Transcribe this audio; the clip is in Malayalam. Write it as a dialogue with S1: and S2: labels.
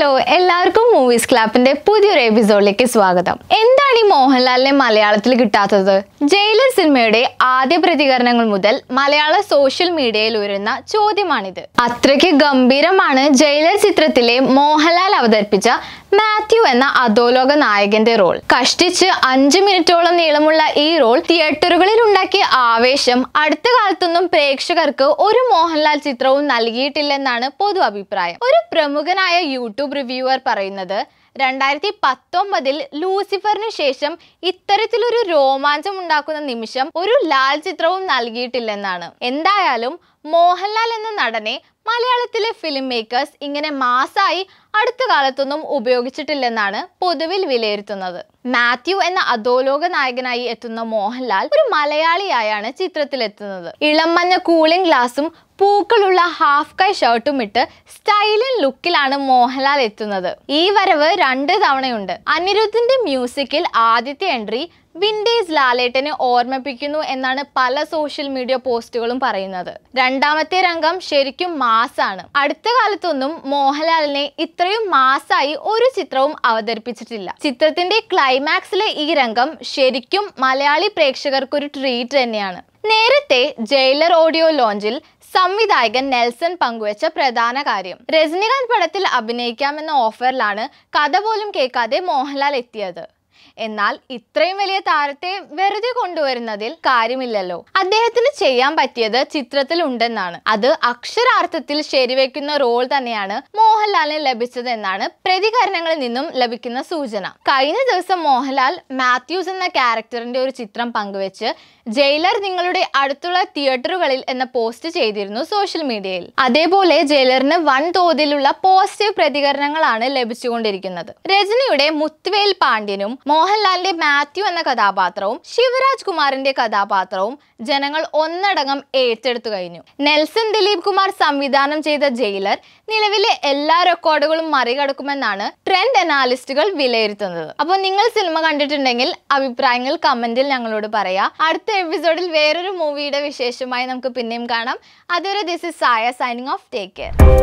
S1: ഹലോ എല്ലാവർക്കും മൂവീസ് ക്ലാപ്പിന്റെ പുതിയൊരു എപ്പിസോഡിലേക്ക് സ്വാഗതം എന്ത് എന്താണ് ഈ മോഹൻലാലിനെ മലയാളത്തിൽ കിട്ടാത്തത് ജയിലർ സിനിമയുടെ ആദ്യ പ്രതികരണങ്ങൾ മുതൽ മലയാള സോഷ്യൽ മീഡിയയിൽ ഉയരുന്ന ചോദ്യമാണിത് അത്രയ്ക്ക് ഗംഭീരമാണ് ജയിലർ ചിത്രത്തിലെ മോഹൻലാൽ അവതരിപ്പിച്ച മാത്യു എന്ന അധോലോക നായകന്റെ റോൾ കഷ്ടിച്ച് അഞ്ച് മിനിറ്റോളം നീളമുള്ള ഈ റോൾ തിയേറ്ററുകളിൽ ഉണ്ടാക്കിയ ആവേശം അടുത്ത കാലത്തൊന്നും പ്രേക്ഷകർക്ക് ഒരു മോഹൻലാൽ ചിത്രവും നൽകിയിട്ടില്ലെന്നാണ് പൊതു അഭിപ്രായം ഒരു പ്രമുഖനായ യൂട്യൂബ് റിവ്യൂവർ പറയുന്നത് രണ്ടായിരത്തി പത്തൊമ്പതിൽ ലൂസിഫറിന് ശേഷം ഇത്തരത്തിലൊരു രോമാഞ്ചം ഉണ്ടാക്കുന്ന നിമിഷം ഒരു ലാൽ ചിത്രവും നൽകിയിട്ടില്ലെന്നാണ് എന്തായാലും മോഹൻലാൽ എന്ന നടനെ മലയാളത്തിലെ ഫിലിം മേക്കേഴ്സ് ഇങ്ങനെ മാസായി അടുത്ത കാലത്തൊന്നും ഉപയോഗിച്ചിട്ടില്ലെന്നാണ് പൊതുവിൽ വിലയിരുത്തുന്നത് മാത്യു എന്ന അധോലോക നായകനായി എത്തുന്ന മോഹൻലാൽ ഒരു മലയാളിയായാണ് ചിത്രത്തിലെത്തുന്നത് ഇളം മഞ്ഞ കൂളിംഗ് ഗ്ലാസും പൂക്കളുള്ള ഹാഫ് കൈ ഷർട്ടും ഇട്ട് സ്റ്റൈലിംഗ് ലുക്കിലാണ് മോഹൻലാൽ എത്തുന്നത് ഈ വരവ് രണ്ട് തവണയുണ്ട് അനിരുദ്ധിന്റെ മ്യൂസിക്കിൽ ആദ്യത്തെ എൻട്രി വിൻഡേജ് ലാലേട്ടനെ ഓർമ്മിപ്പിക്കുന്നു എന്നാണ് പല സോഷ്യൽ മീഡിയ പോസ്റ്റുകളും പറയുന്നത് രണ്ടാമത്തെ രംഗം ശരിക്കും മാസാണ് അടുത്ത കാലത്തൊന്നും മോഹൻലാലിനെ ഇത്രയും മാസായി ഒരു ചിത്രവും അവതരിപ്പിച്ചിട്ടില്ല ചിത്രത്തിന്റെ ക്ലൈമാക്സിലെ ഈ രംഗം ശരിക്കും മലയാളി പ്രേക്ഷകർക്കൊരു ട്രീറ്റ് തന്നെയാണ് നേരത്തെ ജയിലർ ഓഡിയോ ലോഞ്ചിൽ സംവിധായകൻ നെൽസൺ പങ്കുവച്ച പ്രധാന കാര്യം രജനീകാന്ത് പടത്തിൽ അഭിനയിക്കാമെന്ന ഓഫറിലാണ് കഥ പോലും കേൾക്കാതെ മോഹൻലാൽ എത്തിയത് എന്നാൽ ഇത്രയും വലിയ താരത്തെ വെറുതെ കൊണ്ടുവരുന്നതിൽ കാര്യമില്ലല്ലോ അദ്ദേഹത്തിന് ചെയ്യാൻ പറ്റിയത് ചിത്രത്തിൽ ഉണ്ടെന്നാണ് അത് അക്ഷരാർത്ഥത്തിൽ ശരിവെക്കുന്ന റോൾ തന്നെയാണ് മോഹൻലാലിന് ലഭിച്ചതെന്നാണ് പ്രതികരണങ്ങളിൽ നിന്നും ലഭിക്കുന്ന സൂചന കഴിഞ്ഞ ദിവസം മോഹൻലാൽ മാത്യൂസ് എന്ന ക്യാരക്ടറിന്റെ ഒരു ചിത്രം പങ്കുവെച്ച് ജയിലർ നിങ്ങളുടെ അടുത്തുള്ള തിയേറ്ററുകളിൽ എന്ന പോസ്റ്റ് ചെയ്തിരുന്നു സോഷ്യൽ മീഡിയയിൽ അതേപോലെ ജയിലറിന് വൻ തോതിലുള്ള പോസിറ്റീവ് പ്രതികരണങ്ങളാണ് ലഭിച്ചുകൊണ്ടിരിക്കുന്നത് രജനിയുടെ മുത്തുവേൽ പാണ്ഡ്യനും മോഹൻലാലിന്റെ മാത്യു എന്ന കഥാപാത്രവും ശിവരാജ് കുമാറിന്റെ കഥാപാത്രവും ജനങ്ങൾ ഒന്നടങ്കം ഏറ്റെടുത്തു കഴിഞ്ഞു നെൽസൺ ദിലീപ് കുമാർ സംവിധാനം ചെയ്ത ജയിലർ നിലവിലെ എല്ലാ റെക്കോർഡുകളും മറികടക്കുമെന്നാണ് ട്രെൻഡ് അനാലിസ്റ്റുകൾ വിലയിരുത്തുന്നത് അപ്പോൾ നിങ്ങൾ സിനിമ കണ്ടിട്ടുണ്ടെങ്കിൽ അഭിപ്രായങ്ങൾ കമന്റിൽ ഞങ്ങളോട് പറയാം അടുത്ത എപ്പിസോഡിൽ വേറൊരു മൂവിയുടെ വിശേഷമായി നമുക്ക് പിന്നെയും കാണാം അതുവരെ this is Saya signing off take care